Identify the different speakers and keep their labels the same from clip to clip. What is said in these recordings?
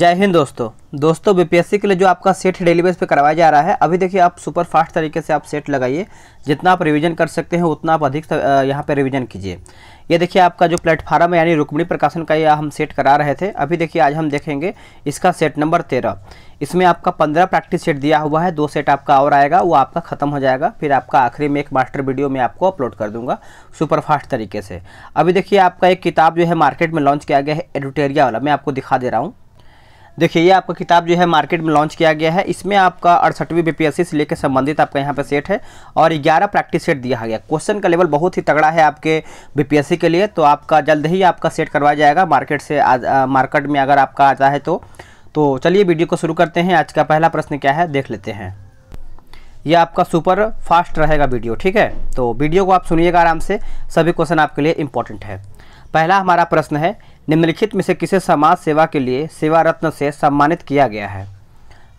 Speaker 1: जय हिंद दोस्तों दोस्तों बीपीएससी के लिए जो आपका सेट डेली बेस पे करवाया जा रहा है अभी देखिए आप सुपर फास्ट तरीके से आप सेट लगाइए जितना आप रिवीजन कर सकते हैं उतना आप अधिक यहाँ पे रिवीजन कीजिए ये देखिए आपका जो प्लेटफार्म है यानी रुक्मणी प्रकाशन का ये हम सेट करा रहे थे अभी देखिए आज हम देखेंगे इसका सेट नंबर तेरह इसमें आपका पंद्रह प्रैक्टिस सेट दिया हुआ है दो सेट आपका और आएगा वो आपका ख़त्म हो जाएगा फिर आपका आखिरी में एक मास्टर वीडियो में आपको अपलोड कर दूंगा सुपर फास्ट तरीके से अभी देखिए आपका एक किताब जो है मार्केट में लॉन्च किया गया है एडिटेरिया वाला मैं आपको दिखा दे रहा हूँ देखिए ये आपका किताब जो है मार्केट में लॉन्च किया गया है इसमें आपका अड़सठवीं बी सी से लेकर संबंधित आपका यहाँ पे सेट है और 11 प्रैक्टिस सेट दिया गया क्वेश्चन का लेवल बहुत ही तगड़ा है आपके सी के लिए तो आपका जल्द ही आपका सेट करवाया जाएगा मार्केट से आज मार्केट में अगर आपका आता है तो तो चलिए वीडियो को शुरू करते हैं आज का पहला प्रश्न क्या है देख लेते हैं यह आपका सुपर फास्ट रहेगा वीडियो ठीक है तो वीडियो को आप सुनिएगा आराम से सभी क्वेश्चन आपके लिए इंपॉर्टेंट है पहला हमारा प्रश्न है निम्नलिखित में से किसे समाज सेवा के लिए सेवा रत्न से सम्मानित किया गया है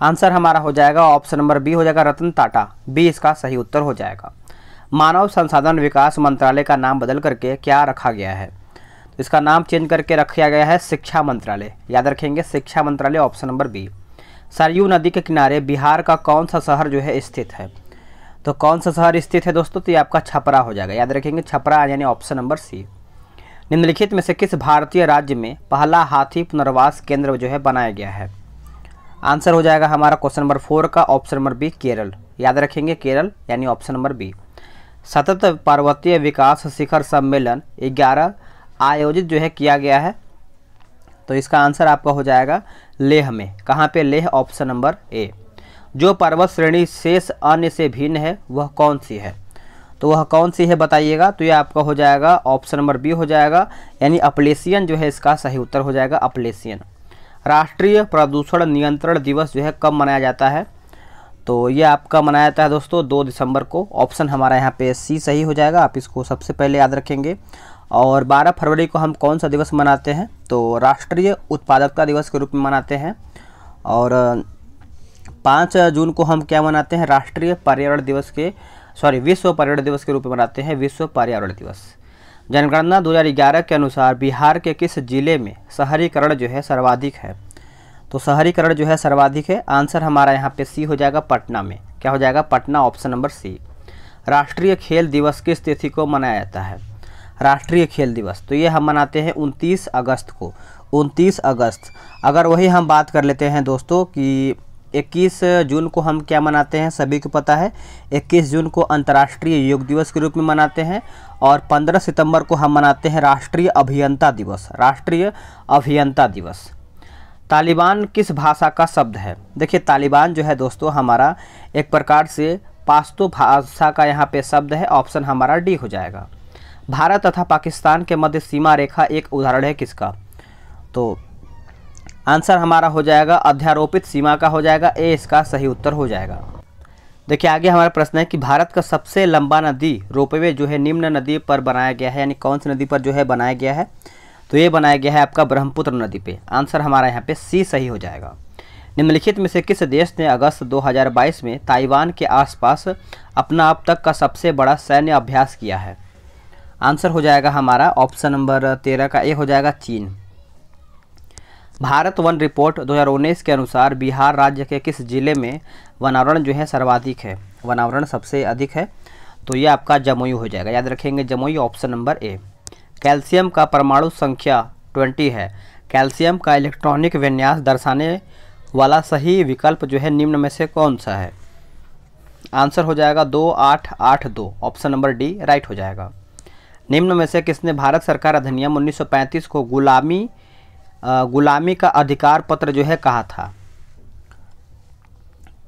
Speaker 1: आंसर हमारा हो जाएगा ऑप्शन नंबर बी हो जाएगा रतन टाटा बी इसका सही उत्तर हो जाएगा मानव संसाधन विकास मंत्रालय का नाम बदल करके क्या रखा गया है तो इसका नाम चेंज करके रखा गया है शिक्षा मंत्रालय याद रखेंगे शिक्षा मंत्रालय ऑप्शन नंबर बी सरयू नदी के किनारे बिहार का कौन सा शहर जो है स्थित है तो कौन सा शहर स्थित है दोस्तों तो ये आपका छपरा हो जाएगा याद रखेंगे छपरा यानी ऑप्शन नंबर सी निम्नलिखित में से किस भारतीय राज्य में पहला हाथी पुनर्वास केंद्र जो है बनाया गया है आंसर हो जाएगा हमारा क्वेश्चन नंबर फोर का ऑप्शन नंबर बी केरल याद रखेंगे केरल यानी ऑप्शन नंबर बी सतत पर्वतीय विकास शिखर सम्मेलन ग्यारह आयोजित जो है किया गया है तो इसका आंसर आपका हो जाएगा लेह में कहाँ पे लेह ऑप्शन नंबर ए जो पर्वत श्रेणी शेष अन्य से भिन्न है वह कौन सी है तो वह कौन सी है बताइएगा तो ये आपका हो जाएगा ऑप्शन नंबर बी हो जाएगा यानी अपलेशियन जो है इसका सही उत्तर हो जाएगा अपलेशियन राष्ट्रीय प्रदूषण नियंत्रण दिवस जो है कब मनाया जाता है तो ये आपका मनाया जाता है दोस्तों दो दिसंबर को ऑप्शन हमारा यहाँ पे सी सही हो जाएगा आप इसको सबसे पहले याद रखेंगे और 12 फरवरी को हम कौन सा दिवस मनाते हैं तो राष्ट्रीय उत्पादकता दिवस के रूप में मनाते हैं और पाँच जून को हम क्या मनाते हैं राष्ट्रीय पर्यावरण दिवस के सॉरी विश्व पर्यावरण दिवस के रूप में मनाते हैं विश्व पर्यावरण दिवस जनगणना 2011 के अनुसार बिहार के किस जिले में शहरीकरण जो है सर्वाधिक है तो शहरीकरण जो है सर्वाधिक है आंसर हमारा यहाँ पे सी हो जाएगा पटना में क्या हो जाएगा पटना ऑप्शन नंबर सी राष्ट्रीय खेल दिवस किस तिथि को मनाया जाता है राष्ट्रीय खेल दिवस तो ये हम मनाते हैं उनतीस अगस्त को उनतीस अगस्त अगर वही हम बात कर लेते हैं दोस्तों कि 21 जून को हम क्या मनाते हैं सभी को पता है 21 जून को अंतर्राष्ट्रीय योग दिवस के रूप में मनाते हैं और 15 सितंबर को हम मनाते हैं राष्ट्रीय अभियंता दिवस राष्ट्रीय अभियंता दिवस तालिबान किस भाषा का शब्द है देखिए तालिबान जो है दोस्तों हमारा एक प्रकार से पास्तो भाषा का यहाँ पे शब्द है ऑप्शन हमारा डी हो जाएगा भारत तथा पाकिस्तान के मध्य सीमा रेखा एक उदाहरण है किसका तो आंसर हमारा हो जाएगा अध्यारोपित सीमा का हो जाएगा ए इसका सही उत्तर हो जाएगा देखिए आगे हमारा प्रश्न है कि भारत का सबसे लंबा नदी रोपवे जो है निम्न नदी पर बनाया गया है यानी कौन सी नदी पर जो है बनाया गया है तो ये बनाया गया है आपका ब्रह्मपुत्र नदी पे आंसर हमारा यहाँ पे सी सही हो जाएगा निम्नलिखित में से किस देश ने अगस्त 2022 में ताइवान के आसपास अपना अब तक का सबसे बड़ा सैन्य अभ्यास किया है आंसर हो जाएगा हमारा ऑप्शन नंबर तेरह का ए हो जाएगा चीन भारत वन रिपोर्ट 2019 के अनुसार बिहार राज्य के किस ज़िले में वनावरण जो है सर्वाधिक है वनावरण सबसे अधिक है तो ये आपका जमुई हो जाएगा याद रखेंगे Jamui option number A calcium का परमाणु संख्या 20 है कैल्शियम का इलेक्ट्रॉनिक विन्यास दर्शाने वाला सही विकल्प जो है निम्न में से कौन सा है आंसर हो जाएगा दो आठ आठ दो ऑप्शन नंबर डी राइट हो जाएगा निम्न में से किसने भारत सरकार अधिनियम 1935 को गुलामी गुलामी का अधिकार पत्र जो है कहा था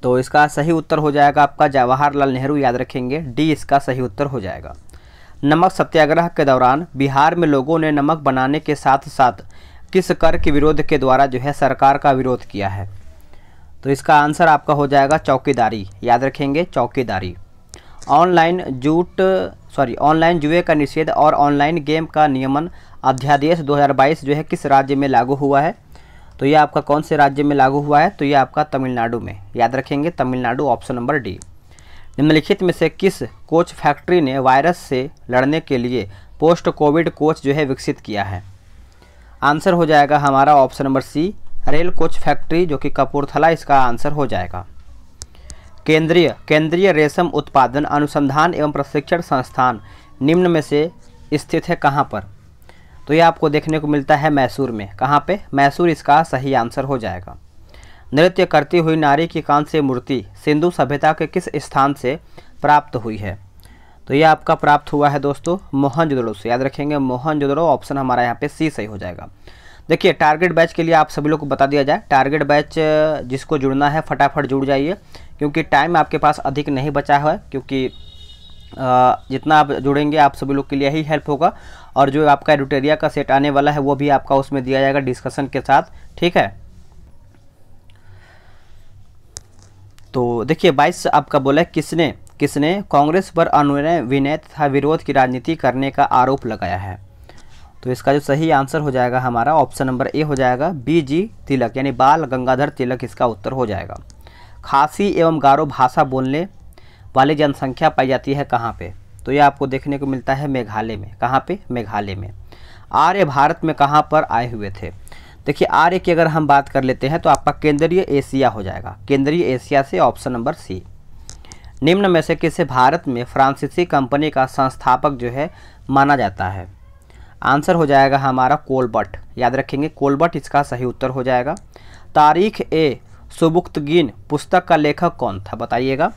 Speaker 1: तो इसका सही उत्तर हो जाएगा आपका जवाहरलाल नेहरू याद रखेंगे डी इसका सही उत्तर हो जाएगा नमक सत्याग्रह के दौरान बिहार में लोगों ने नमक बनाने के साथ साथ किस कर के विरोध के द्वारा जो है सरकार का विरोध किया है तो इसका आंसर आपका हो जाएगा चौकीदारी याद रखेंगे चौकीदारी ऑनलाइन जूट सॉरी ऑनलाइन जुए का निषेध और ऑनलाइन गेम का नियमन अध्यादेश 2022 जो है किस राज्य में लागू हुआ है तो ये आपका कौन से राज्य में लागू हुआ है तो ये आपका तमिलनाडु में याद रखेंगे तमिलनाडु ऑप्शन नंबर डी निम्नलिखित में से किस कोच फैक्ट्री ने वायरस से लड़ने के लिए पोस्ट कोविड कोच जो है विकसित किया है आंसर हो जाएगा हमारा option number C rail coach factory जो कि कपूरथला इसका आंसर हो जाएगा केंद्रीय केंद्रीय रेशम उत्पादन अनुसंधान एवं प्रशिक्षण संस्थान निम्न में से स्थित है कहाँ पर तो ये आपको देखने को मिलता है मैसूर में कहाँ पे मैसूर इसका सही आंसर हो जाएगा नृत्य करती हुई नारी की कांस्य मूर्ति सिंधु सभ्यता के किस स्थान से प्राप्त हुई है तो ये आपका प्राप्त हुआ है दोस्तों मोहनजोदड़ो से याद रखेंगे मोहनजोदड़ो ऑप्शन हमारा यहाँ पे सी सही हो जाएगा देखिए टारगेट बैच के लिए आप सभी लोग को बता दिया जाए टारगेट बैच जिसको जुड़ना है फटाफट जुड़ जाइए क्योंकि टाइम आपके पास अधिक नहीं बचा है क्योंकि जितना आप जुड़ेंगे आप सभी लोग के लिए ही हेल्प होगा और जो आपका एडिटेरिया का सेट आने वाला है वो भी आपका उसमें दिया जाएगा डिस्कशन के साथ ठीक है तो देखिए बाईस आपका बोला है किसने किसने कांग्रेस पर अनुनय विनय तथा विरोध की राजनीति करने का आरोप लगाया है तो इसका जो सही आंसर हो जाएगा हमारा ऑप्शन नंबर ए हो जाएगा बी जी तिलक यानी बाल गंगाधर तिलक इसका उत्तर हो जाएगा खासी एवं गारो भाषा बोलने वाली जनसंख्या पाई जाती है कहाँ पे तो ये आपको देखने को मिलता है मेघालय में कहाँ पे मेघालय में आर्य भारत में कहाँ पर आए हुए थे देखिए आर्य की अगर हम बात कर लेते हैं तो आपका केंद्रीय एशिया हो जाएगा केंद्रीय एशिया से ऑप्शन नंबर सी निम्न में से किसे भारत में फ्रांसीसी कंपनी का संस्थापक जो है माना जाता है आंसर हो जाएगा हमारा कोलबट याद रखेंगे कोलबट इसका सही उत्तर हो जाएगा तारीख ए सुबुख्तगीन पुस्तक का लेखक कौन था बताइएगा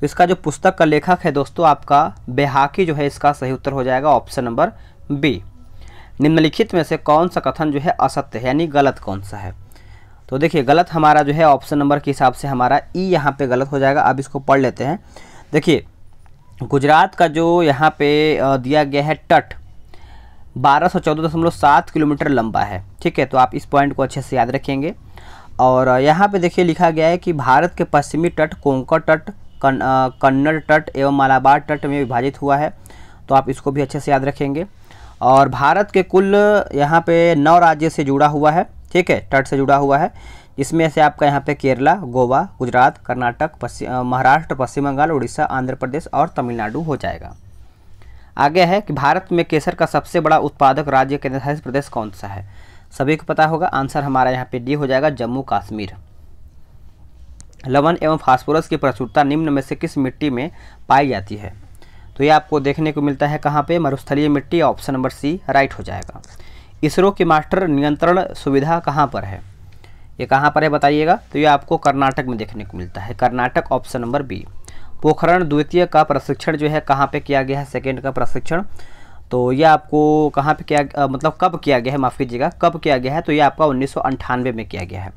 Speaker 1: तो इसका जो पुस्तक का लेखक है दोस्तों आपका बेहाकी जो है इसका सही उत्तर हो जाएगा ऑप्शन नंबर बी निम्नलिखित में से कौन सा कथन जो है असत्य है यानी गलत कौन सा है तो देखिए गलत हमारा जो है ऑप्शन नंबर के हिसाब से हमारा ई यहाँ पे गलत हो जाएगा अब इसको पढ़ लेते हैं देखिए गुजरात का जो यहाँ पे दिया गया है तट बारह सौ चौदह दशमलव सात किलोमीटर लंबा है ठीक है तो आप इस पॉइंट को अच्छे से याद रखेंगे और यहाँ पे देखिए लिखा गया है कि भारत के पश्चिमी तट कोंकण तट कन, कन्नड़ तट एवं मालाबार तट में विभाजित हुआ है तो आप इसको भी अच्छे से याद रखेंगे और भारत के कुल यहाँ पे नौ राज्य से जुड़ा हुआ है ठीक है तट से जुड़ा हुआ है इसमें से आपका यहाँ पे केरला गोवा गुजरात कर्नाटक पश्चिम महाराष्ट्र पश्चिम बंगाल उड़ीसा आंध्र प्रदेश और तमिलनाडु हो जाएगा आगे है कि भारत में केसर का सबसे बड़ा उत्पादक राज्य केंद्रशासित प्रदेश कौन सा है सभी को पता होगा आंसर हमारा यहाँ पे डी हो जाएगा जम्मू कश्मीर लवण एवं फास्फोरस की प्रचुरता निम्न में से किस मिट्टी में पाई जाती है तो ये आपको देखने को मिलता है कहाँ पे मरुस्थलीय मिट्टी ऑप्शन नंबर सी राइट हो जाएगा इसरो की मास्टर नियंत्रण सुविधा कहाँ पर है ये कहाँ पर है बताइएगा तो ये आपको कर्नाटक में देखने को मिलता है Karnataka option number B Pokhran द्वितीय का प्रशिक्षण जो है कहाँ पर किया गया है सेकेंड का प्रशिक्षण तो ये आपको कहाँ पे किया मतलब कब किया गया है माफ़ कीजिएगा कब किया गया है तो ये आपका उन्नीस में किया गया है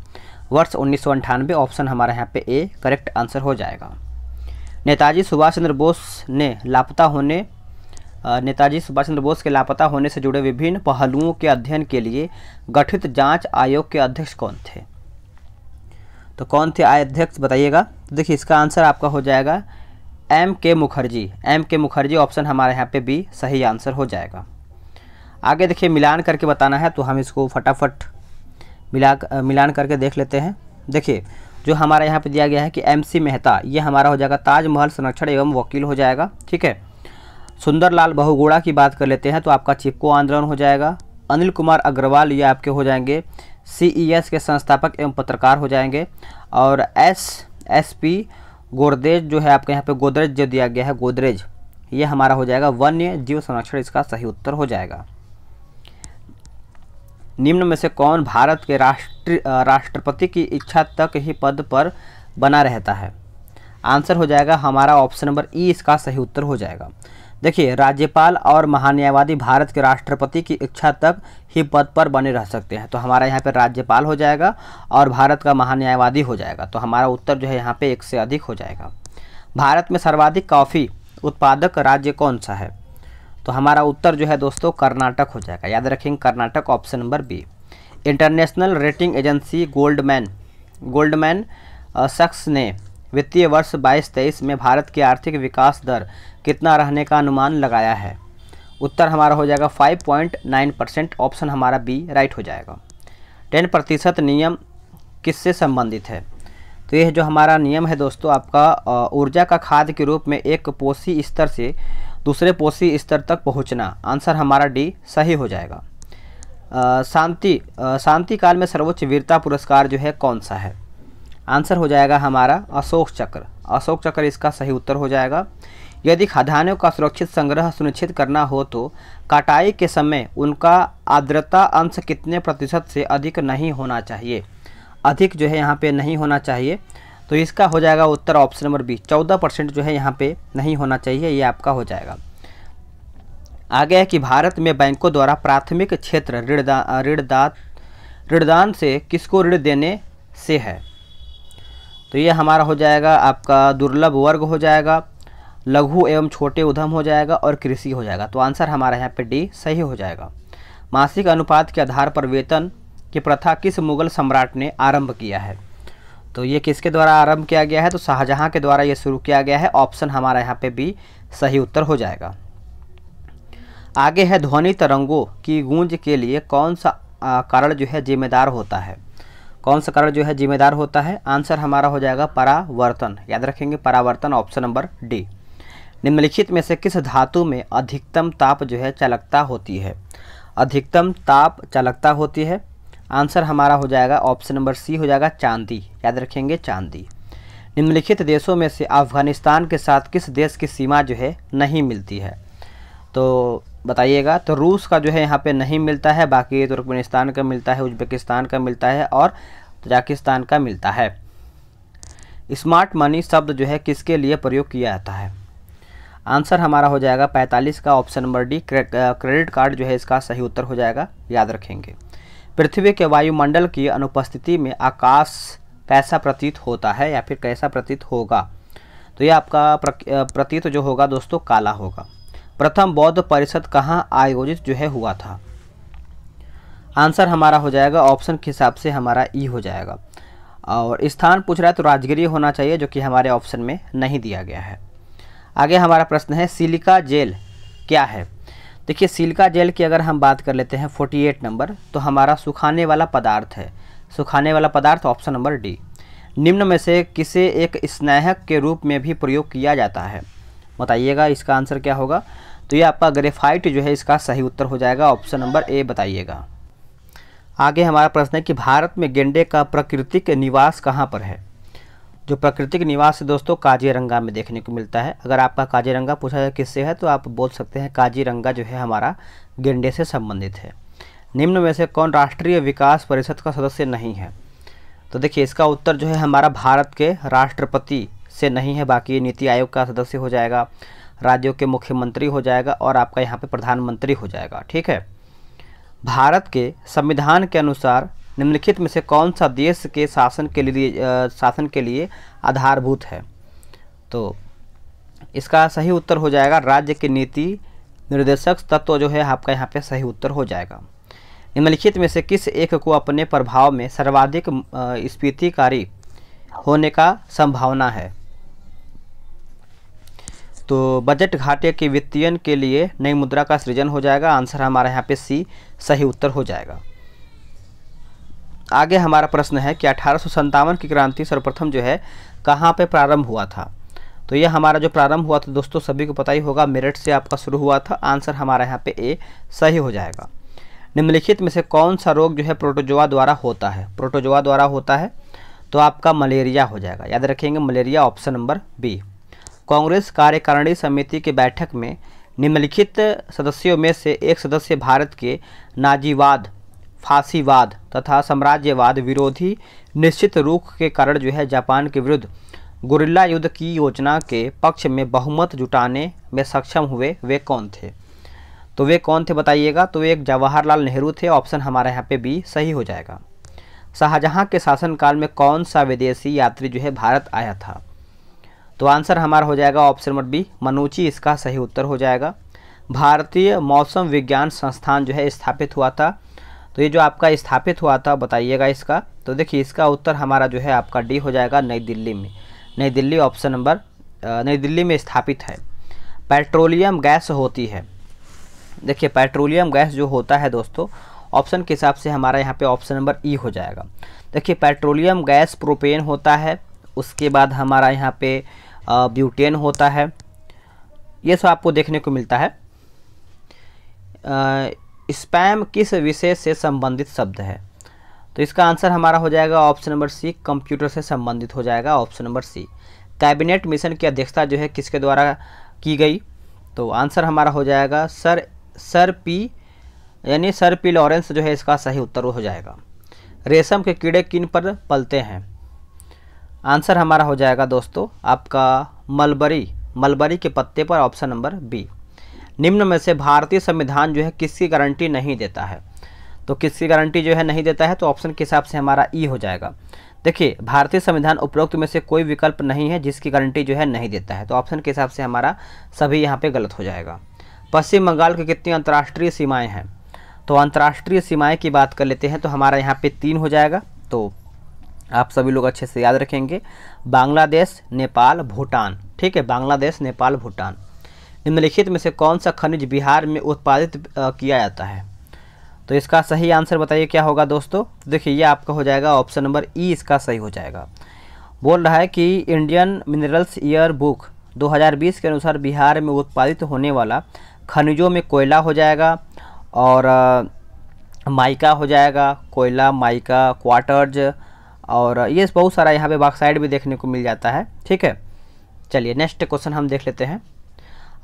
Speaker 1: वर्ष उन्नीस ऑप्शन हमारे यहाँ पे ए करेक्ट आंसर हो जाएगा नेताजी सुभाष चंद्र बोस ने लापता होने नेताजी सुभाष चंद्र बोस के लापता होने से जुड़े विभिन्न पहलुओं के अध्ययन के लिए गठित जांच आयोग के अध्यक्ष कौन थे तो कौन थे अध्यक्ष बताइएगा तो देखिए इसका आंसर आपका हो जाएगा एम के मुखर्जी एम के मुखर्जी ऑप्शन हमारे यहाँ पे बी सही आंसर हो जाएगा आगे देखिए मिलान करके बताना है तो हम इसको फटाफट मिला मिलान करके देख लेते हैं देखिए जो हमारा यहाँ पे दिया गया है कि एम सी मेहता ये हमारा हो जाएगा ताजमहल संरक्षण एवं वकील हो जाएगा ठीक है सुंदरलाल बहुगोड़ा की बात कर लेते हैं तो आपका चिपको आंदोलन हो जाएगा अनिल कुमार अग्रवाल ये आपके हो जाएंगे सी e के संस्थापक एवं पत्रकार हो जाएंगे और एस एस पी गोदरेज जो है आपके यहाँ पे गोदरेज जो दिया गया है गोदरेज ये हमारा हो जाएगा वन्य जीव संरक्षण इसका सही उत्तर हो जाएगा निम्न में से कौन भारत के राष्ट्र राष्ट्रपति की इच्छा तक ही पद पर बना रहता है आंसर हो जाएगा हमारा ऑप्शन नंबर ई इसका सही उत्तर हो जाएगा देखिए राज्यपाल और महान्यायवादी भारत के राष्ट्रपति की इच्छा तक ही पद पर बने रह सकते हैं तो हमारा यहाँ पर राज्यपाल हो जाएगा और भारत का महान्यायवादी हो जाएगा तो हमारा उत्तर जो है यहाँ पर एक से अधिक हो जाएगा भारत में सर्वाधिक कॉफ़ी उत्पादक राज्य कौन सा है तो हमारा उत्तर जो है दोस्तों कर्नाटक हो जाएगा याद रखेंगे Karnataka option number B international rating agency Goldman Goldman शख्स ने वित्तीय वर्ष बाईस तेईस में भारत की आर्थिक विकास दर कितना रहने का अनुमान लगाया है उत्तर हमारा हो जाएगा 5.9 परसेंट ऑप्शन हमारा बी राइट हो जाएगा 10 प्रतिशत नियम किससे संबंधित है तो यह जो हमारा नियम है दोस्तों आपका ऊर्जा का खाद के रूप में एक पोषी स्तर से दूसरे पोषी स्तर तक पहुंचना आंसर हमारा डी सही हो जाएगा शांति शांति काल में सर्वोच्च वीरता पुरस्कार जो है कौन सा है आंसर हो जाएगा हमारा अशोक चक्र अशोक चक्र इसका सही उत्तर हो जाएगा यदि खाद्यान्नों का सुरक्षित संग्रह सुनिश्चित करना हो तो कटाई के समय उनका आर्द्रता अंश कितने प्रतिशत से अधिक नहीं होना चाहिए अधिक जो है यहाँ पे नहीं होना चाहिए तो इसका हो जाएगा उत्तर ऑप्शन नंबर बी चौदह परसेंट जो है यहाँ पे नहीं होना चाहिए ये आपका हो जाएगा आगे है कि भारत में बैंकों द्वारा प्राथमिक क्षेत्र ऋणदा ऋणदात ऋणदान से किसको ऋण देने से है तो ये हमारा हो जाएगा आपका दुर्लभ वर्ग हो जाएगा लघु एवं छोटे उद्यम हो जाएगा और कृषि हो जाएगा तो आंसर हमारा यहाँ पे डी सही हो जाएगा मासिक अनुपात के आधार पर वेतन की प्रथा किस मुगल सम्राट ने आरंभ किया है तो ये किसके द्वारा आरंभ किया गया है तो शाहजहाँ के द्वारा ये शुरू किया गया है ऑप्शन हमारा यहाँ पे भी सही उत्तर हो जाएगा आगे है ध्वनि तरंगों की गूंज के लिए कौन सा कारण जो है जिम्मेदार होता है कौन सा कारण जो है जिम्मेदार होता है आंसर हमारा हो जाएगा परावर्तन याद रखेंगे परावर्तन ऑप्शन नंबर डी निम्नलिखित में से किस धातु में अधिकतम ताप जो है चालकता होती है अधिकतम ताप चालकता होती है आंसर हमारा हो जाएगा ऑप्शन नंबर सी हो जाएगा चांदी याद रखेंगे चांदी निम्नलिखित देशों में से अफगानिस्तान के साथ किस देश की सीमा जो है नहीं मिलती है तो बताइएगा तो रूस का जो है यहाँ पे नहीं मिलता है बाकी तुर्कमेनिस्तान का मिलता है उज्बेकिस्तान का मिलता है और तजाकिस्तान का मिलता है स्मार्ट मनी शब्द जो है किसके लिए प्रयोग किया जाता है आंसर हमारा हो जाएगा 45 का option number D credit card जो है इसका सही उत्तर हो जाएगा याद रखेंगे पृथ्वी के वायुमंडल की अनुपस्थिति में आकाश कैसा प्रतीत होता है या फिर कैसा प्रतीत होगा तो यह आपका प्रतीत जो होगा दोस्तों काला होगा प्रथम बौद्ध परिषद कहाँ आयोजित जो है हुआ था आंसर हमारा हो जाएगा ऑप्शन के हिसाब से हमारा ई हो जाएगा और स्थान पूछ रहा है तो राजगिरी होना चाहिए जो कि हमारे ऑप्शन में नहीं दिया गया है आगे हमारा प्रश्न है सिलिका जेल क्या है देखिए सिल्का जेल की अगर हम बात कर लेते हैं 48 नंबर तो हमारा सुखाने वाला पदार्थ है सुखाने वाला पदार्थ ऑप्शन नंबर डी निम्न में से किसे एक स्नेहक के रूप में भी प्रयोग किया जाता है बताइएगा इसका आंसर क्या होगा तो ये आपका ग्रेफाइट जो है इसका सही उत्तर हो जाएगा ऑप्शन नंबर ए बताइएगा आगे हमारा प्रश्न है कि भारत में गेंडे का प्राकृतिक निवास कहाँ पर है जो प्राकृतिक निवास है दोस्तों काजीरंगा में देखने को मिलता है अगर आपका काजीरंगा पूछा जाए किससे है तो आप बोल सकते हैं काजीरंगा जो है हमारा गेंडे से संबंधित है निम्न में से कौन राष्ट्रीय विकास परिषद का सदस्य नहीं है तो देखिए इसका उत्तर जो है हमारा भारत के राष्ट्रपति से नहीं है बाकी नीति आयोग का सदस्य हो जाएगा राज्यों के मुख्यमंत्री हो जाएगा और आपका यहाँ पर प्रधानमंत्री हो जाएगा ठीक है भारत के संविधान के अनुसार निम्नलिखित में से कौन सा देश के शासन के लिए शासन के लिए आधारभूत है तो इसका सही उत्तर हो जाएगा राज्य की नीति निर्देशक तत्व जो है आपका यहाँ पे सही उत्तर हो जाएगा निम्नलिखित में से किस एक को अपने प्रभाव में सर्वाधिक स्पीतिकारी होने का संभावना है तो बजट घाटे के वित्तीयन के लिए नई मुद्रा का सृजन हो जाएगा आंसर हमारा यहाँ पे सी सही उत्तर हो जाएगा आगे हमारा प्रश्न है कि अठारह की क्रांति सर्वप्रथम जो है कहाँ पे प्रारंभ हुआ था तो यह हमारा जो प्रारंभ हुआ था दोस्तों सभी को पता ही होगा मेरठ से आपका शुरू हुआ था आंसर हमारा यहाँ पे ए सही हो जाएगा निम्नलिखित में से कौन सा रोग जो है प्रोटोजोआ द्वारा होता है प्रोटोजोआ द्वारा होता है तो आपका मलेरिया हो जाएगा याद रखेंगे malaria option number B Congress कार्यकारिणी समिति की बैठक में निम्नलिखित सदस्यों में से एक सदस्य भारत के नाजीवाद फांसीवाद तथा साम्राज्यवाद विरोधी निश्चित रूख के कारण जो है जापान के विरुद्ध गुरिल्ला युद्ध की योजना के पक्ष में बहुमत जुटाने में सक्षम हुए वे कौन थे तो वे कौन थे बताइएगा तो एक जवाहरलाल नेहरू थे ऑप्शन हमारे यहाँ पे बी सही हो जाएगा शाहजहाँ के शासनकाल में कौन सा विदेशी यात्री जो है भारत आया था तो आंसर हमारा हो जाएगा ऑप्शन नंबर बी मनुची इसका सही उत्तर हो जाएगा भारतीय मौसम विज्ञान संस्थान जो है स्थापित हुआ था तो ये जो आपका स्थापित हुआ था बताइएगा इसका तो देखिए इसका उत्तर हमारा जो है आपका डी हो जाएगा नई दिल्ली में नई दिल्ली ऑप्शन नंबर नई दिल्ली में स्थापित है पेट्रोलियम गैस होती है देखिए पेट्रोलियम गैस जो होता है दोस्तों ऑप्शन के हिसाब से हमारा यहाँ पे ऑप्शन नंबर ई हो जाएगा देखिए पेट्रोलियम गैस प्रोपेन होता है उसके बाद हमारा यहाँ पे ब्यूटेन होता है ये सब आपको देखने को मिलता है आ, स्पैम किस विषय से संबंधित शब्द है तो इसका आंसर हमारा हो जाएगा ऑप्शन नंबर सी कंप्यूटर से संबंधित हो जाएगा option number C cabinet mission की अध्यक्षता जो है किसके द्वारा की गई तो आंसर हमारा हो जाएगा सर सर पी यानी सर पी लॉरेंस जो है इसका सही उत्तर हो जाएगा रेशम के कीड़े किन पर पलते हैं आंसर हमारा हो जाएगा दोस्तों आपका मलबरी मलबरी के पत्ते पर ऑप्शन नंबर बी निम्न में से भारतीय संविधान जो है किसकी गारंटी नहीं देता है तो किसकी गारंटी जो है नहीं देता है तो ऑप्शन के हिसाब से हमारा ई e हो जाएगा देखिए भारतीय संविधान उपरोक्त में से कोई विकल्प नहीं है जिसकी गारंटी जो है नहीं देता है तो ऑप्शन के हिसाब से हमारा सभी यहाँ पे गलत हो जाएगा पश्चिम बंगाल की कितनी अंतर्राष्ट्रीय सीमाएं हैं तो अंतर्राष्ट्रीय सीमाएं की बात कर लेते हैं तो हमारा यहाँ पे तीन हो जाएगा तो आप सभी लोग अच्छे से याद रखेंगे बांग्लादेश नेपाल भूटान ठीक है बांग्लादेश नेपाल भूटान निम्नलिखित में से कौन सा खनिज बिहार में उत्पादित किया जाता है तो इसका सही आंसर बताइए क्या होगा दोस्तों देखिए ये आपका हो जाएगा ऑप्शन नंबर ई इसका सही हो जाएगा बोल रहा है कि इंडियन मिनरल्स ईयर बुक 2020 के अनुसार बिहार में उत्पादित होने वाला खनिजों में कोयला हो जाएगा और माइका हो जाएगा कोयला माइका क्वार्टर्ज और ये बहुत सारा यहाँ पे बाक्साइड भी देखने को मिल जाता है ठीक है चलिए नेक्स्ट क्वेश्चन हम देख लेते हैं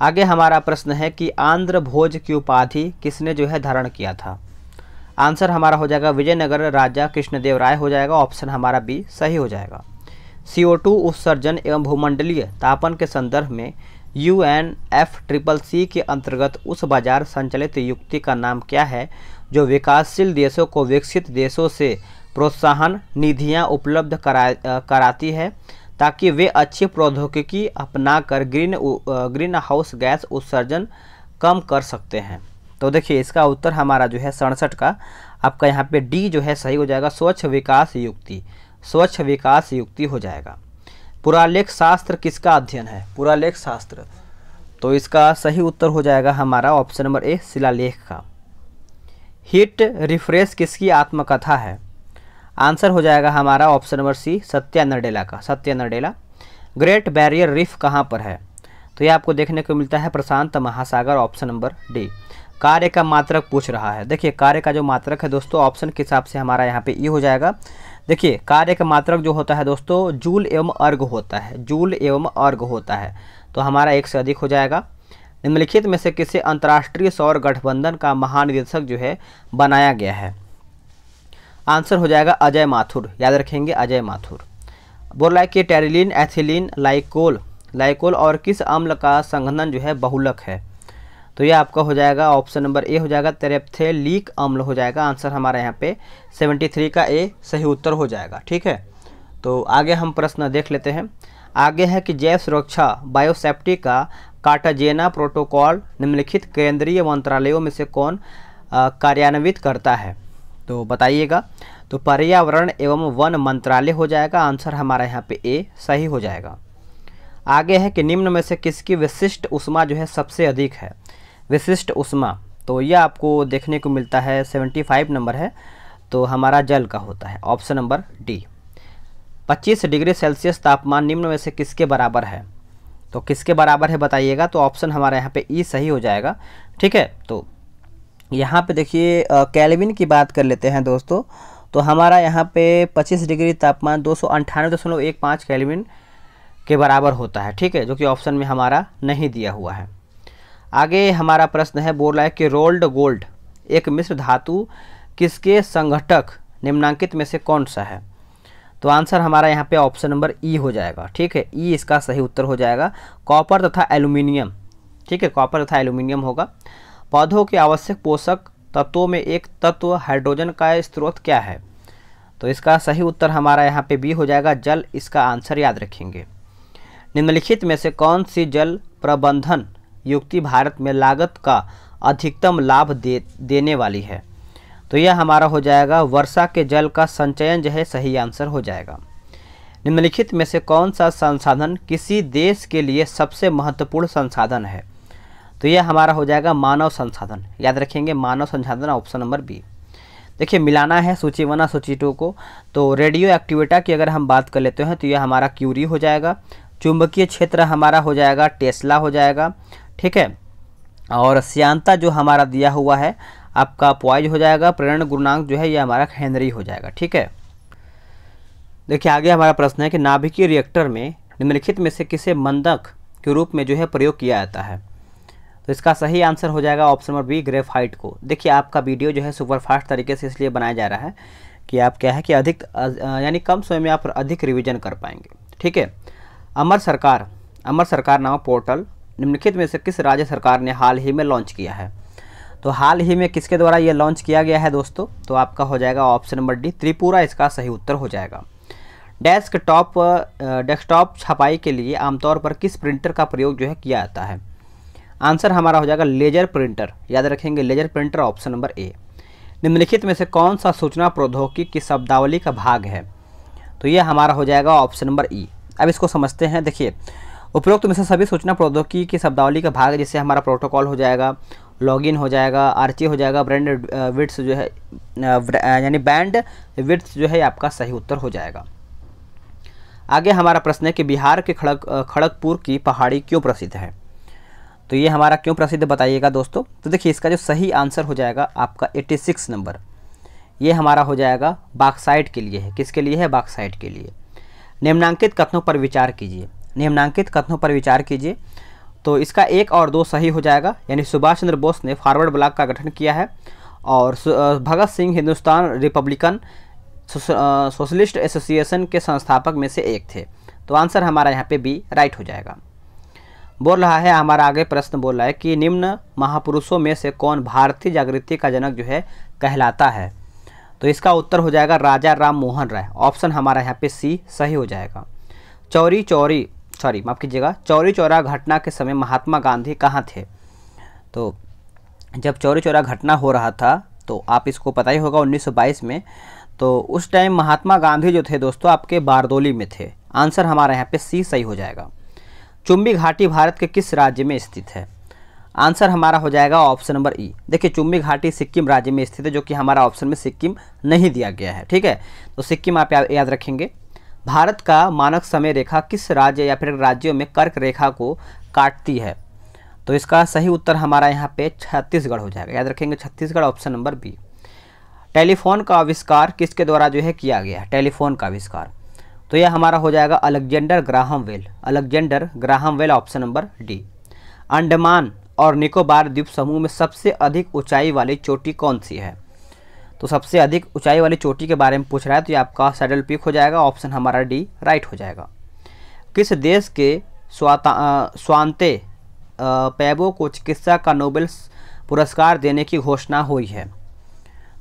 Speaker 1: आगे हमारा प्रश्न है कि आंध्र भोज की उपाधि किसने जो है धारण किया था आंसर हमारा हो जाएगा विजयनगर राजा कृष्णदेव राय हो जाएगा ऑप्शन हमारा बी सही हो जाएगा टू उत्सर्जन एवं भूमंडलीय तापन के संदर्भ में U N F triple C के अंतर्गत उस बाजार संचालित युक्ति का नाम क्या है जो विकासशील देशों को विकसित देशों से प्रोत्साहन निधियां उपलब्ध करा कराती है ताकि वे अच्छी प्रौद्योगिकी अपनाकर ग्रीन ग्रीन हाउस गैस उत्सर्जन कम कर सकते हैं तो देखिए इसका उत्तर हमारा जो है सड़सठ का आपका यहाँ पे डी जो है सही हो जाएगा स्वच्छ विकास युक्ति स्वच्छ विकास युक्ति हो जाएगा पुरालेख शास्त्र किसका अध्ययन है पुरालेख शास्त्र तो इसका सही उत्तर हो जाएगा हमारा ऑप्शन नंबर ए शिलालेख का हिट रिफ्रेश किसकी आत्मकथा है आंसर हो जाएगा हमारा option number C Satya Nadella का Satya Nadella great barrier reef कहाँ पर है तो ये आपको देखने को मिलता है प्रशांत महासागर ऑप्शन नंबर डी कार्य का मात्रक पूछ रहा है देखिए कार्य का जो मात्रक है दोस्तों ऑप्शन के हिसाब से हमारा यहाँ पे ई हो जाएगा देखिए कार्य का मात्रक जो होता है दोस्तों जूल एवं अर्घ होता है जूल एवं अर्घ होता है तो हमारा एक से अधिक हो जाएगा निम्नलिखित में से किसी अंतर्राष्ट्रीय सौर गठबंधन का महानिदेशक जो है बनाया गया है आंसर हो जाएगा अजय माथुर याद रखेंगे अजय माथुर बोल रहा है कि टेरिलिन एथिलीन लाइकोल लाइकोल और किस अम्ल का संघनन जो है बहुलक है तो ये आपका हो जाएगा ऑप्शन नंबर ए हो जाएगा तेरेप्थेलिक अम्ल हो जाएगा आंसर हमारा यहाँ पे 73 का ए सही उत्तर हो जाएगा ठीक है तो आगे हम प्रश्न देख लेते हैं आगे है कि जैव सुरक्षा बायोसेफ्टी का काटाजेना प्रोटोकॉल निम्नलिखित केंद्रीय मंत्रालयों में से कौन कार्यान्वित करता है तो बताइएगा तो पर्यावरण एवं वन मंत्रालय हो जाएगा आंसर हमारा यहाँ पे ए सही हो जाएगा आगे है कि निम्न में से किसकी विशिष्ट उष्मा जो है सबसे अधिक है विशिष्ट उष्मा तो यह आपको देखने को मिलता है सेवेंटी फाइव नंबर है तो हमारा जल का होता है option number D 25 degree Celsius तापमान निम्न में से किसके बराबर है तो किसके बराबर है बताइएगा तो ऑप्शन हमारे यहाँ पे ई सही हो जाएगा ठीक है तो यहाँ पे देखिए कैलविन की बात कर लेते हैं दोस्तों तो हमारा यहाँ पे 25 डिग्री तापमान दो सौ कैलविन के बराबर होता है ठीक है जो कि ऑप्शन में हमारा नहीं दिया हुआ है आगे हमारा प्रश्न है बोल रहा है कि रोल्ड गोल्ड एक मिश्र धातु किसके संघटक निम्नांकित में से कौन सा है तो आंसर हमारा यहाँ पे ऑप्शन नंबर ई हो जाएगा ठीक है ई इसका सही उत्तर हो जाएगा कॉपर तथा एल्यूमिनियम ठीक है कॉपर तथा एल्यूमिनियम होगा पौधों के आवश्यक पोषक तत्वों में एक तत्व हाइड्रोजन का स्रोत क्या है तो इसका सही उत्तर हमारा यहाँ पे बी हो जाएगा जल इसका आंसर याद रखेंगे निम्नलिखित में से कौन सी जल प्रबंधन युक्ति भारत में लागत का अधिकतम लाभ दे देने वाली है तो यह हमारा हो जाएगा वर्षा के जल का संचयन जो है सही आंसर हो जाएगा निम्नलिखित में से कौन सा संसाधन किसी देश के लिए सबसे महत्वपूर्ण संसाधन है तो यह हमारा हो जाएगा मानव संसाधन याद रखेंगे मानव संसाधन ऑप्शन नंबर बी देखिए मिलाना है सूची वन और सूची टू को तो रेडियो एक्टिवेटा की अगर हम बात कर लेते हैं तो यह हमारा क्यूरी हो जाएगा चुंबकीय क्षेत्र हमारा हो जाएगा टेस्ला हो जाएगा ठीक है और सियांता जो हमारा दिया हुआ है आपका पॉइज हो जाएगा प्रेरण गुणांक जो है यह हमारा हेनरी हो जाएगा ठीक है देखिए आगे हमारा प्रश्न है कि नाभिकीय रिएक्टर में निम्नलिखित में से किसे मंदक के रूप में जो है प्रयोग किया जाता है तो इसका सही आंसर हो जाएगा ऑप्शन नंबर बी ग्रेफाइट को देखिए आपका वीडियो जो है सुपर फास्ट तरीके से इसलिए बनाया जा रहा है कि आप क्या है कि अधिक यानी कम समय में आप अधिक रिविजन कर पाएंगे ठीक है अमर सरकार अमर सरकार नामक पोर्टल निम्नलिखित में से किस राज्य सरकार ने हाल ही में लॉन्च किया है तो हाल ही में किसके द्वारा ये लॉन्च किया गया है दोस्तों तो आपका हो जाएगा ऑप्शन नंबर डी त्रिपुरा इसका सही उत्तर हो जाएगा डेस्कटॉप डेस्कटॉप छपाई के लिए आमतौर पर किस प्रिंटर का प्रयोग जो है किया जाता है आंसर हमारा हो जाएगा लेजर प्रिंटर याद रखेंगे laser printer option number A निम्नलिखित में से कौन सा सूचना प्रौद्योगिकी की शब्दावली का भाग है तो ये हमारा हो जाएगा ऑप्शन नंबर ई अब इसको समझते हैं देखिए उपरोक्त में से सभी सूचना प्रौद्योगिकी की शब्दावली का भाग जिससे हमारा प्रोटोकॉल हो जाएगा लॉगिन हो जाएगा आरची हो जाएगा ब्रांड विट्स जो है यानी बैंड विट्स जो है आपका सही उत्तर हो जाएगा आगे हमारा प्रश्न है कि बिहार के खड़ग खड़गपुर की पहाड़ी क्यों प्रसिद्ध है तो ये हमारा क्यों प्रसिद्ध बताइएगा दोस्तों तो देखिए इसका जो सही आंसर हो जाएगा आपका 86 नंबर ये हमारा हो जाएगा बाक्साइट के लिए है किसके लिए है बाक्साइट के लिए निम्नांकित कथनों पर विचार कीजिए निम्नांकित कथनों पर विचार कीजिए तो इसका एक और दो सही हो जाएगा यानी सुभाष चंद्र बोस ने फॉरवर्ड ब्लॉक का गठन किया है और Bhagat Singh Hindustan Republican Socialist Association के संस्थापक में से एक थे तो आंसर हमारा यहाँ पे बी राइट हो जाएगा बोल रहा है हमारा आगे प्रश्न बोल रहा है कि निम्न महापुरुषों में से कौन भारतीय जागृति का जनक जो है कहलाता है तो इसका उत्तर हो जाएगा राजा राम मोहन राय ऑप्शन हमारा यहाँ पे सी सही हो जाएगा चौरी चौरी सॉरी माफ़ कीजिएगा चौरी चौरा घटना के समय महात्मा गांधी कहाँ थे तो जब चौरी चौरा घटना हो रहा था तो आप इसको पता ही होगा 1922 में तो उस टाइम महात्मा गांधी जो थे दोस्तों आपके बारदोली में थे आंसर हमारा यहाँ पे सी सही हो जाएगा चुंबी घाटी भारत के किस राज्य में स्थित है आंसर हमारा हो जाएगा ऑप्शन नंबर ई देखिए चुम्बी घाटी सिक्किम राज्य में स्थित है जो कि हमारा ऑप्शन में सिक्किम नहीं दिया गया है ठीक है तो सिक्किम आप याद रखेंगे भारत का मानक समय रेखा किस राज्य या फिर राज्यों में कर्क रेखा को काटती है तो इसका सही उत्तर हमारा यहाँ पे छत्तीसगढ़ हो जाएगा याद रखेंगे Chhattisgarh option number B telephone का आविष्कार किसके द्वारा जो है किया गया है टेलीफोन का आविष्कार तो यह हमारा हो जाएगा Alexander Graham Bell Alexander Graham Bell option number D Andaman और निकोबार द्वीप समूह में सबसे अधिक ऊंचाई वाली चोटी कौन सी है तो सबसे अधिक ऊंचाई वाली चोटी के बारे में पूछ रहा है तो ये आपका सैडल पीक हो जाएगा ऑप्शन हमारा डी राइट हो जाएगा किस देश के स्वाता स्वांते पैबो को चिकित्सा का नोबेल पुरस्कार देने की घोषणा हुई है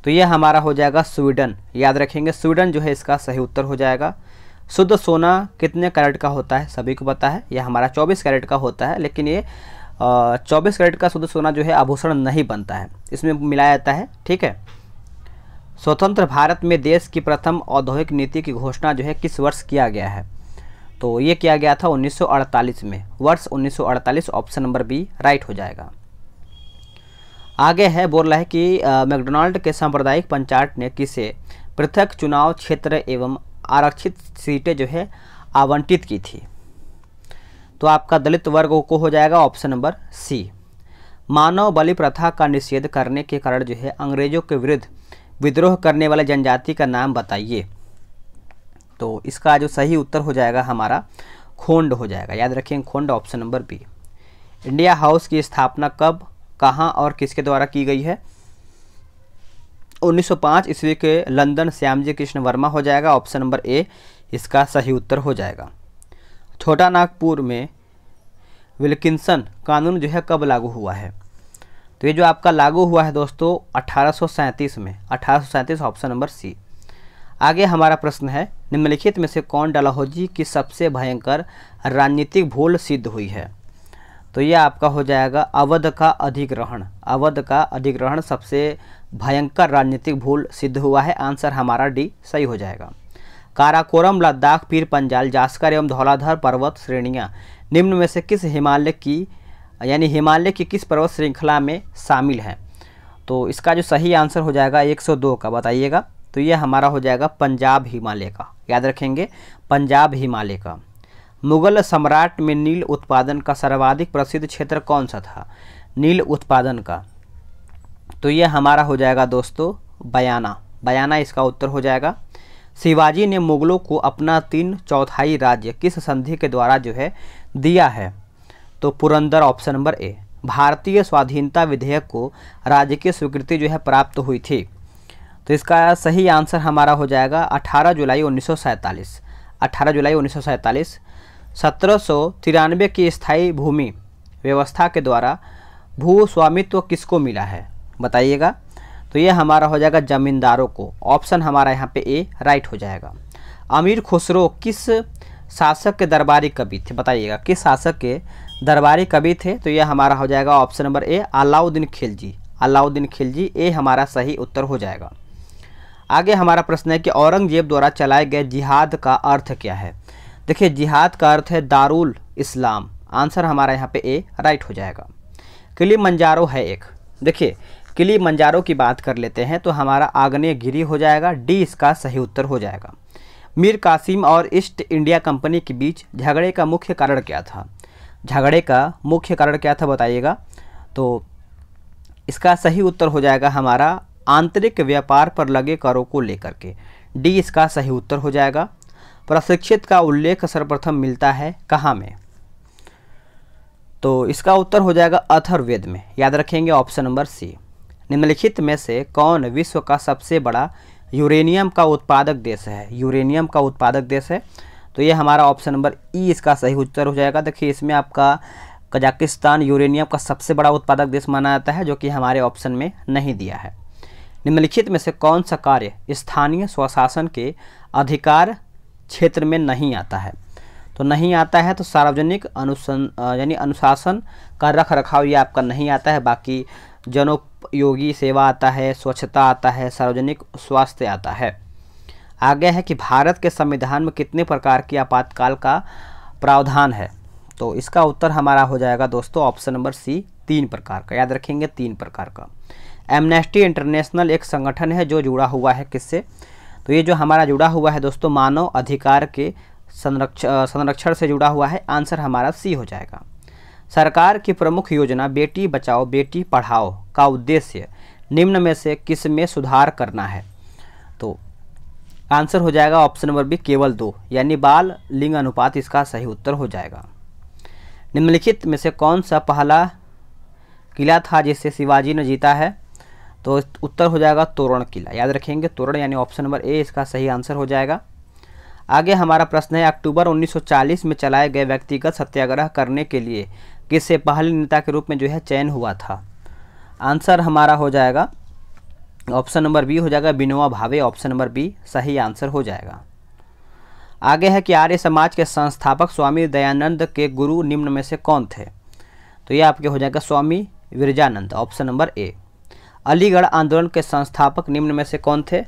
Speaker 1: तो यह हमारा हो जाएगा स्वीडन याद रखेंगे स्वीडन जो है इसका सही उत्तर हो जाएगा शुद्ध सोना कितने कैरेट का होता है सभी को पता है यह हमारा 24 कैरेट का होता है लेकिन ये चौबीस कैरेट का शुद्ध सोना जो है आभूषण नहीं बनता है इसमें मिलाया जाता है ठीक है स्वतंत्र भारत में देश की प्रथम औद्योगिक नीति की घोषणा जो है किस वर्ष किया गया है तो ये किया गया था 1948 में वर्ष 1948 ऑप्शन नंबर बी राइट हो जाएगा आगे है बोल रहा है कि मैकडोनाल्ड के सांप्रदायिक पंचायत ने किसे पृथक चुनाव क्षेत्र एवं आरक्षित सीटें जो है आवंटित की थी तो आपका दलित वर्ग को हो जाएगा ऑप्शन नंबर सी मानव बलि प्रथा का निषेध करने के कारण जो है अंग्रेजों के विरुद्ध विद्रोह करने वाले जनजाति का नाम बताइए तो इसका जो सही उत्तर हो जाएगा हमारा खोंड हो जाएगा याद रखें Khond option number B India house की स्थापना कब कहाँ और किसके द्वारा की गई है 1905 ईस्वी के लंदन श्यामजी कृष्ण वर्मा हो जाएगा ऑप्शन नंबर ए इसका सही उत्तर हो जाएगा छोटा नागपुर में विल्किंसन कानून जो है कब लागू हुआ है तो ये जो आपका लागू हुआ है दोस्तों अठारह में अठारह ऑप्शन नंबर सी आगे हमारा प्रश्न है निम्नलिखित में से कौन डालहौजी की सबसे भयंकर राजनीतिक भूल सिद्ध हुई है तो यह आपका हो जाएगा अवध का अधिग्रहण अवध का अधिग्रहण सबसे भयंकर राजनीतिक भूल सिद्ध हुआ है आंसर हमारा डी सही हो जाएगा काराकोरम लद्दाख पीर पंजाल जास्कर एवं धौलाधर पर्वत श्रेणियाँ निम्न में से किस हिमालय की यानी हिमालय की किस पर्वत श्रृंखला में शामिल हैं तो इसका जो सही आंसर हो जाएगा 102 का बताइएगा तो ये हमारा हो जाएगा पंजाब हिमालय का याद रखेंगे पंजाब हिमालय का मुगल सम्राट में नील उत्पादन का सर्वाधिक प्रसिद्ध क्षेत्र कौन सा था नील उत्पादन का तो ये हमारा हो जाएगा दोस्तों बयाना बयाना इसका उत्तर हो जाएगा शिवाजी ने मुगलों को अपना तीन चौथाई राज्य किस संधि के द्वारा जो है दिया है तो पुरंदर ऑप्शन नंबर ए भारतीय स्वाधीनता विधेयक को राज्य की स्वीकृति जो है प्राप्त हुई थी तो इसका सही आंसर हमारा हो जाएगा 18 जुलाई उन्नीस 18 जुलाई उन्नीस सौ की स्थायी भूमि व्यवस्था के द्वारा भू स्वामित्व किसको मिला है बताइएगा तो ये हमारा हो जाएगा जमींदारों को ऑप्शन हमारा यहाँ पे ए राइट हो जाएगा अमीर खुसरो किस शासक के दरबारी कवि थे बताइएगा किस शासक के दरबारी कवि थे तो ये हमारा हो जाएगा option number A Alauddin Khilji Alauddin Khilji A हमारा सही उत्तर हो जाएगा आगे हमारा प्रश्न है कि औरंगजेब द्वारा चलाए गए जिहाद का अर्थ क्या है देखिए जिहाद का अर्थ है दारुल इस्लाम आंसर हमारा यहाँ पे ए राइट हो जाएगा किली मंजारो है एक देखिए किली मंजारो की बात कर लेते हैं तो हमारा आग्नेय गिरी हो जाएगा डी इसका सही उत्तर हो जाएगा मीर कासिम और ईस्ट इंडिया कंपनी के बीच झगड़े का मुख्य कारण क्या था झगड़े का मुख्य कारण क्या था बताइएगा तो इसका सही उत्तर हो जाएगा हमारा आंतरिक व्यापार पर लगे करों को लेकर के डी इसका सही उत्तर हो जाएगा प्रशिक्षित का उल्लेख सर्वप्रथम मिलता है कहाँ में तो इसका उत्तर हो जाएगा अथर्वेद में याद रखेंगे ऑप्शन नंबर सी निम्नलिखित में से कौन विश्व का सबसे बड़ा यूरेनियम का उत्पादक देश है यूरेनियम का उत्पादक देश है तो ये हमारा ऑप्शन नंबर ई इसका सही उत्तर हो जाएगा देखिए इसमें आपका कजाकिस्तान यूरेनियम का सबसे बड़ा उत्पादक देश माना जाता है जो कि हमारे ऑप्शन में नहीं दिया है निम्नलिखित में से कौन सा कार्य स्थानीय स्वशासन के अधिकार क्षेत्र में नहीं आता है तो नहीं आता है तो सार्वजनिक अनुसन यानी अनुशासन का रख रखाव ये आपका नहीं आता है बाकी जनो उपयोगी सेवा आता है स्वच्छता आता है सार्वजनिक स्वास्थ्य आता है आगे है कि भारत के संविधान में कितने प्रकार की आपातकाल का प्रावधान है तो इसका उत्तर हमारा हो जाएगा दोस्तों ऑप्शन नंबर सी तीन प्रकार का याद रखेंगे तीन प्रकार का एमनेस्टी इंटरनेशनल एक संगठन है जो जुड़ा हुआ है किससे तो ये जो हमारा जुड़ा हुआ है दोस्तों मानव अधिकार के संरक्षण संरक्षण से जुड़ा हुआ है आंसर हमारा सी हो जाएगा सरकार की प्रमुख योजना बेटी बचाओ बेटी पढ़ाओ का उद्देश्य निम्न में से किस में सुधार करना है तो आंसर हो जाएगा ऑप्शन नंबर बी केवल दो यानी बाल लिंग अनुपात इसका सही उत्तर हो जाएगा निम्नलिखित में से कौन सा पहला किला था जिसे शिवाजी ने जीता है तो उत्तर हो जाएगा तोरण किला याद रखेंगे तोरण यानी ऑप्शन नंबर ए इसका सही आंसर हो जाएगा आगे हमारा प्रश्न है अक्टूबर 1940 में चलाए गए व्यक्तिगत सत्याग्रह करने के लिए किससे पहले नेता के रूप में जो है चयन हुआ था आंसर हमारा हो जाएगा ऑप्शन नंबर बी हो जाएगा बिनोवा भावे ऑप्शन नंबर बी सही आंसर हो जाएगा आगे है कि आर्य समाज के संस्थापक स्वामी दयानंद के गुरु निम्न में से कौन थे तो ये आपके हो जाएगा Swami Virjanand option number A Aligarh आंदोलन के संस्थापक निम्न में से कौन थे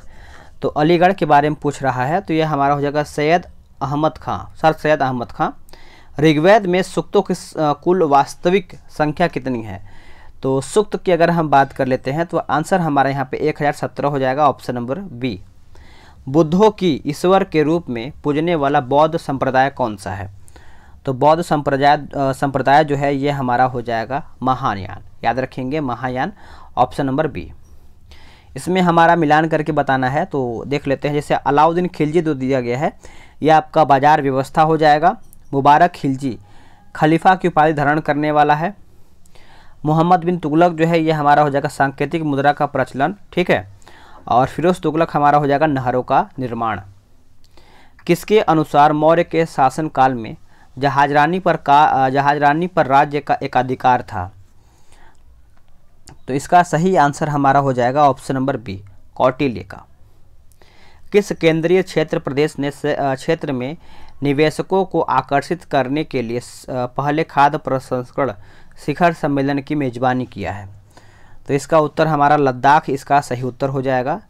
Speaker 1: तो अलीगढ़ के बारे में पूछ रहा है तो यह हमारा हो जाएगा सैयद अहमद खां सर सैयद अहमद खां ऋग्वेद में सुक्तों की कुल वास्तविक संख्या कितनी है तो सुक्त की अगर हम बात कर लेते हैं तो आंसर हमारे यहाँ पे एक हज़ार सत्रह हो जाएगा ऑप्शन नंबर बी बुद्धों की ईश्वर के रूप में पूजने वाला बौद्ध संप्रदाय कौन सा है तो बौद्ध संप्रदाय संप्रदाय जो है ये हमारा हो जाएगा महायान याद रखेंगे महायान ऑप्शन नंबर बी इसमें हमारा मिलान करके बताना है तो देख लेते हैं जैसे अलाउद्दीन खिलजी जो दिया गया है यह आपका बाजार व्यवस्था हो जाएगा मुबारक खिलजी खलीफा की उपाधि धारण करने वाला है मोहम्मद बिन तुगलक जो है ये हमारा हो जाएगा सांकेतिक मुद्रा का प्रचलन ठीक है और फिरोज तुगलक हमारा हो जाएगा नहरों का निर्माण किसके अनुसार मौर्य के शासनकाल में जहाजरानी पर का जहाजरानी पर राज्य का एकाधिकार था तो इसका सही आंसर हमारा हो जाएगा ऑप्शन नंबर बी कौटिल्य का किस केंद्रीय क्षेत्र प्रदेश ने क्षेत्र में निवेशकों को आकर्षित करने के लिए पहले खाद्य प्रसंस्करण शिखर सम्मेलन की मेजबानी किया है तो इसका उत्तर हमारा लद्दाख इसका सही उत्तर हो जाएगा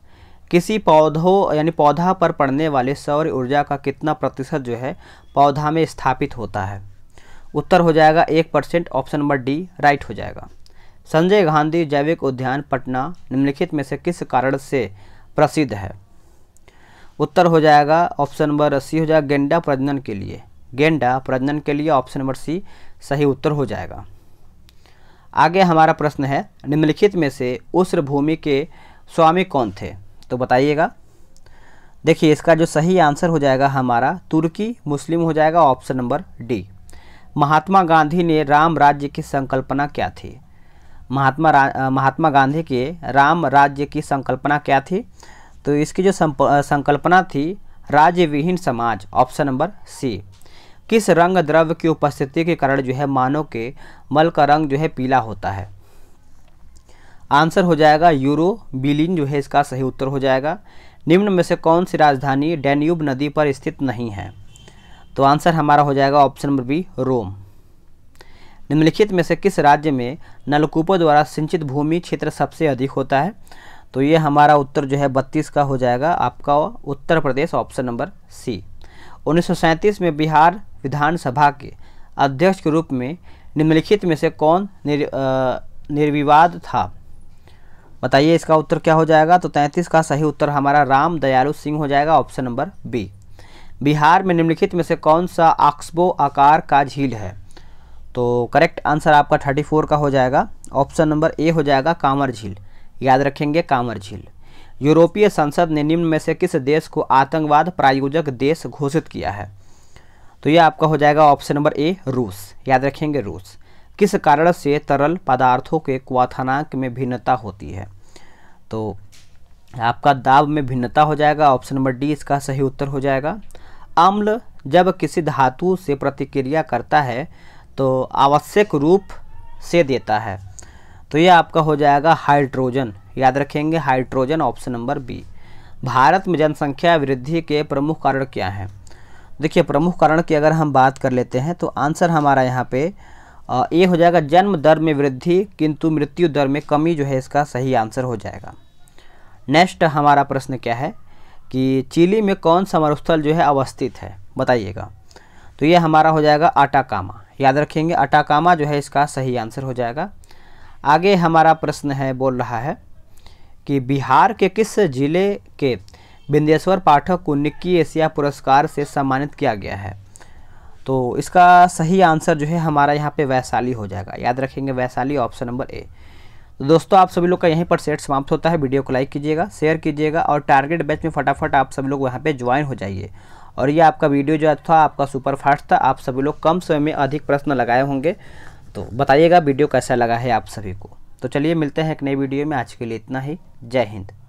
Speaker 1: किसी पौधों यानी पौधा पर पड़ने वाले सौर ऊर्जा का कितना प्रतिशत जो है पौधा में स्थापित होता है उत्तर हो जाएगा एक percent option number D right हो जाएगा संजय गांधी जैविक उद्यान पटना निम्नलिखित में से किस कारण से प्रसिद्ध है उत्तर हो जाएगा ऑप्शन नंबर सी हो जाएगा गेंडा प्रजनन के लिए गेंडा प्रजनन के लिए ऑप्शन नंबर सी सही उत्तर हो जाएगा आगे हमारा प्रश्न है निम्नलिखित में से उष्ण भूमि के स्वामी कौन थे तो बताइएगा देखिए इसका जो सही आंसर हो जाएगा हमारा तुर्की मुस्लिम हो जाएगा option number D Mahatma Gandhi ने राम राज्य की संकल्पना क्या थी महात्मा महात्मा गांधी के राम राज्य की संकल्पना क्या थी तो इसकी जो संकल्पना थी राज्य विहीन समाज ऑप्शन नंबर सी किस रंग द्रव्य की उपस्थिति के कारण जो है मानव के मल का रंग जो है पीला होता है आंसर हो जाएगा यूरो बिलिन जो है इसका सही उत्तर हो जाएगा निम्न में से कौन सी राजधानी डेन्यूब नदी पर स्थित नहीं है तो आंसर हमारा हो जाएगा ऑप्शन नंबर बी रोम निम्नलिखित में से किस राज्य में नलकूपों द्वारा सिंचित भूमि क्षेत्र सबसे अधिक होता है तो ये हमारा उत्तर जो है बत्तीस का हो जाएगा आपका उत्तर प्रदेश ऑप्शन नंबर सी उन्नीस में बिहार विधानसभा के अध्यक्ष के रूप में निम्नलिखित में से कौन निर, आ, निर्विवाद था बताइए इसका उत्तर क्या हो जाएगा तो 33 का सही उत्तर हमारा राम दयालु सिंह हो जाएगा ऑप्शन नंबर बी बिहार में निम्नलिखित में से कौन सा आक्सबो आकार का झील है तो करेक्ट आंसर आपका 34 का हो जाएगा ऑप्शन नंबर ए हो जाएगा कांवर झील याद रखेंगे कांवर झील यूरोपीय संसद ने निम्न में से किस देश को आतंकवाद प्रायोजक देश घोषित किया है तो यह आपका हो जाएगा ऑप्शन नंबर ए रूस याद रखेंगे रूस किस कारण से तरल पदार्थों के क्वाथनांक में भिन्नता होती है तो आपका दाब में भिन्नता हो जाएगा ऑप्शन नंबर डी इसका सही उत्तर हो जाएगा अम्ल जब किसी धातु से प्रतिक्रिया करता है तो आवश्यक रूप से देता है तो ये आपका हो जाएगा हाइड्रोजन याद रखेंगे hydrogen option number B Bharat में जनसंख्या वृद्धि के प्रमुख कारण क्या हैं देखिए प्रमुख कारण की अगर हम बात कर लेते हैं तो आंसर हमारा यहाँ पे ये हो जाएगा जन्म दर में वृद्धि किंतु मृत्यु दर में कमी जो है इसका सही आंसर हो जाएगा नेक्स्ट हमारा प्रश्न क्या है कि चिली में कौन सा मरुस्थल जो है अवस्थित है बताइएगा तो ये हमारा हो जाएगा आटाकामा याद रखेंगे आटाकामा जो है इसका सही आंसर हो जाएगा आगे हमारा प्रश्न है बोल रहा है कि बिहार के किस जिले के बिंदेश्वर पाठक को निक्की एशिया पुरस्कार से सम्मानित किया गया है तो इसका सही आंसर जो है हमारा यहाँ पे वैशाली हो जाएगा याद रखेंगे वैशाली ऑप्शन नंबर ए तो दोस्तों आप सभी लोग का यहीं पर सेट समाप्त होता है वीडियो को लाइक कीजिएगा शेयर कीजिएगा और टारगेट बैच में फटाफट आप सभी लोग वहाँ पे ज्वाइन हो जाइए और ये आपका वीडियो जो था आपका सुपर फास्ट था आप सभी लोग कम समय में अधिक प्रश्न लगाए होंगे तो बताइएगा वीडियो कैसा लगा है आप सभी को तो चलिए मिलते हैं एक नई वीडियो में आज के लिए इतना ही जय हिंद